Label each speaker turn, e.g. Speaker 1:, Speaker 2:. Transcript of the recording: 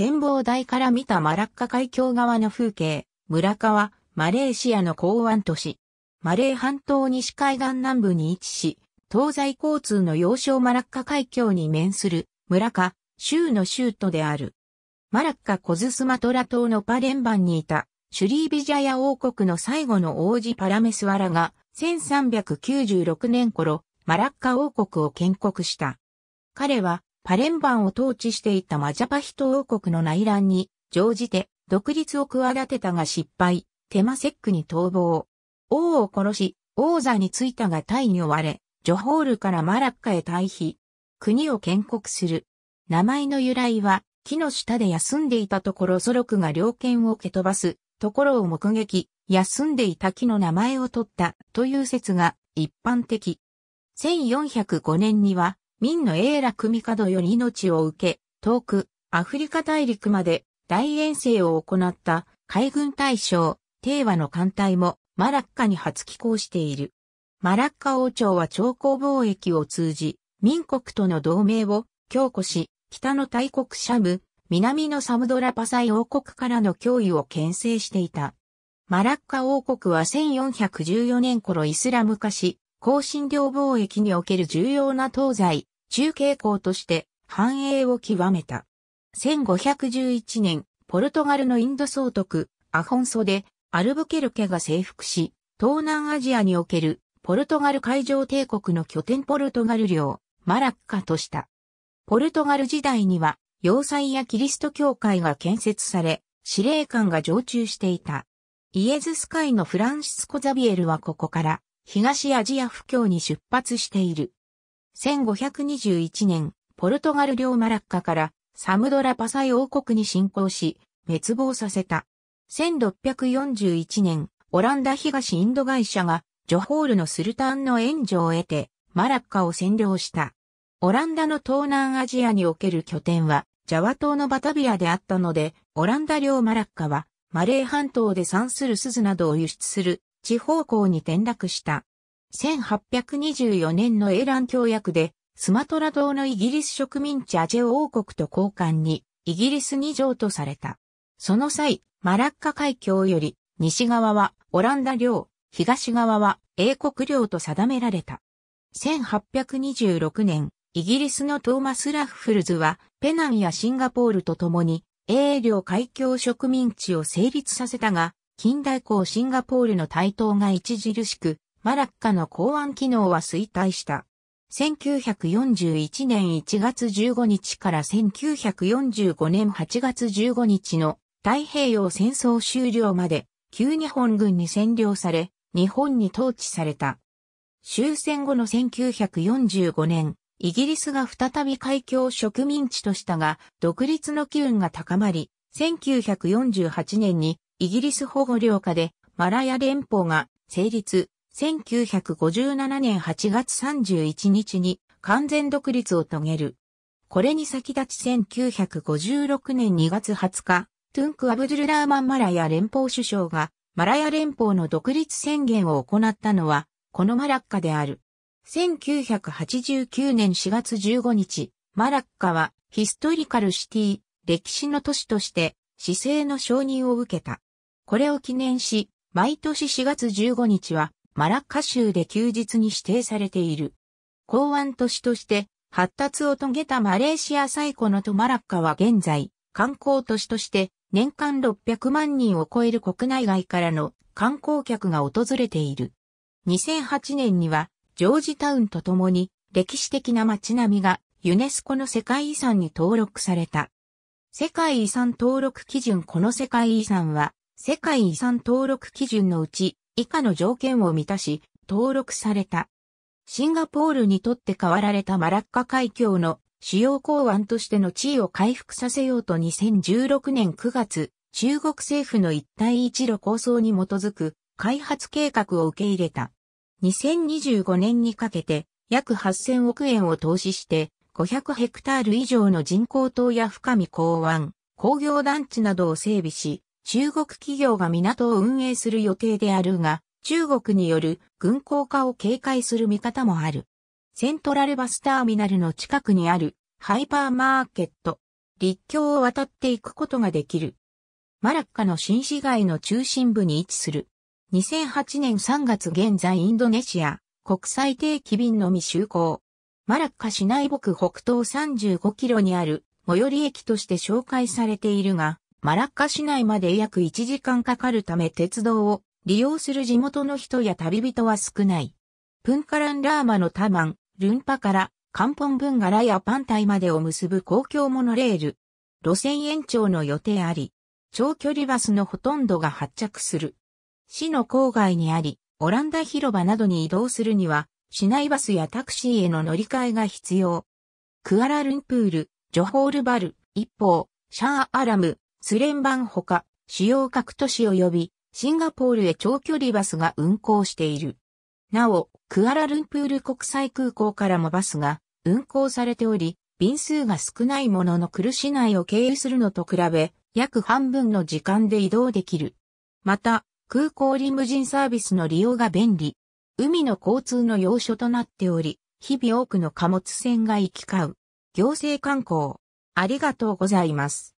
Speaker 1: 展望台から見たマラッカ海峡側の風景、村川、マレーシアの港湾都市。マレー半島西海岸南部に位置し、東西交通の要衝マラッカ海峡に面する村下、州の州都である。マラッカコズスマトラ島のパレンバンにいた、シュリービジャヤ王国の最後の王子パラメスワラが、1396年頃、マラッカ王国を建国した。彼は、パレンバンを統治していたマジャパヒト王国の内乱に乗じて独立を企てたが失敗、テマセックに逃亡。王を殺し、王座に着いたがタイに追われ、ジョホールからマラッカへ退避。国を建国する。名前の由来は、木の下で休んでいたところソロクが猟犬を蹴飛ばすところを目撃、休んでいた木の名前を取ったという説が一般的。1405年には民の永楽帝より命を受け、遠く、アフリカ大陸まで大遠征を行った海軍大将、帝和の艦隊もマラッカに初寄港している。マラッカ王朝は長江貿易を通じ、民国との同盟を強固し、北の大国シャム、南のサムドラパサイ王国からの脅威を牽制していた。マラッカ王国は1414年頃イスラム化し、香辛料貿易における重要な東西、中傾向として繁栄を極めた。1511年、ポルトガルのインド総督、アホンソで、アルブケルケが征服し、東南アジアにおける、ポルトガル海上帝国の拠点ポルトガル領、マラッカとした。ポルトガル時代には、要塞やキリスト教会が建設され、司令官が常駐していた。イエズス会のフランシスコ・ザビエルはここから、東アジア布教に出発している。1521年、ポルトガル領マラッカからサムドラパサイ王国に侵攻し、滅亡させた。1641年、オランダ東インド会社がジョホールのスルタンの援助を得て、マラッカを占領した。オランダの東南アジアにおける拠点は、ジャワ島のバタビアであったので、オランダ領マラッカは、マレー半島で産する鈴などを輸出する地方港に転落した。1824年のエラン協約で、スマトラ島のイギリス植民地アジェオ王国と交換に、イギリスに譲渡された。その際、マラッカ海峡より、西側はオランダ領、東側は英国領と定められた。1826年、イギリスのトーマス・ラッフルズは、ペナンやシンガポールと共に、英領海峡植民地を成立させたが、近代港シンガポールの台頭が著しく、マラッカの港湾機能は衰退した。1941年1月15日から1945年8月15日の太平洋戦争終了まで旧日本軍に占領され、日本に統治された。終戦後の1945年、イギリスが再び海峡植民地としたが、独立の機運が高まり、1948年にイギリス保護領下でマラヤ連邦が成立、1957年8月31日に完全独立を遂げる。これに先立ち1956年2月20日、トゥンク・アブドゥルラーマン・マラヤ連邦首相が、マラヤ連邦の独立宣言を行ったのは、このマラッカである。1989年4月15日、マラッカはヒストリカルシティ、歴史の都市として、市政の承認を受けた。これを記念し、毎年4月15日は、マラッカ州で休日に指定されている。港湾都市として発達を遂げたマレーシア最古のトマラッカは現在、観光都市として年間600万人を超える国内外からの観光客が訪れている。2008年にはジョージタウンとともに歴史的な街並みがユネスコの世界遺産に登録された。世界遺産登録基準この世界遺産は世界遺産登録基準のうち以下の条件を満たし、登録された。シンガポールにとって変わられたマラッカ海峡の主要港湾としての地位を回復させようと2016年9月、中国政府の一帯一路構想に基づく開発計画を受け入れた。2025年にかけて約8000億円を投資して500ヘクタール以上の人工島や深み港湾、工業団地などを整備し、中国企業が港を運営する予定であるが、中国による軍港化を警戒する見方もある。セントラルバスターミナルの近くにあるハイパーマーケット。陸橋を渡っていくことができる。マラッカの新市街の中心部に位置する。2008年3月現在インドネシア国際定期便のみ就航。マラッカ市内北北東35キロにある最寄り駅として紹介されているが、マラッカ市内まで約1時間かかるため鉄道を利用する地元の人や旅人は少ない。プンカランラーマのタマン、ルンパから、カンポンブンガラやパンタイまでを結ぶ公共モノレール。路線延長の予定あり、長距離バスのほとんどが発着する。市の郊外にあり、オランダ広場などに移動するには、市内バスやタクシーへの乗り換えが必要。クアラルンプール、ジョホールバル、一方、シャーアラム、スレンバンほか、主要各都市及び、シンガポールへ長距離バスが運行している。なお、クアラルンプール国際空港からもバスが運行されており、便数が少ないもののクル市内を経由するのと比べ、約半分の時間で移動できる。また、空港リムジンサービスの利用が便利。海の交通の要所となっており、日々多くの貨物船が行き交う。行政観光。ありがとうございます。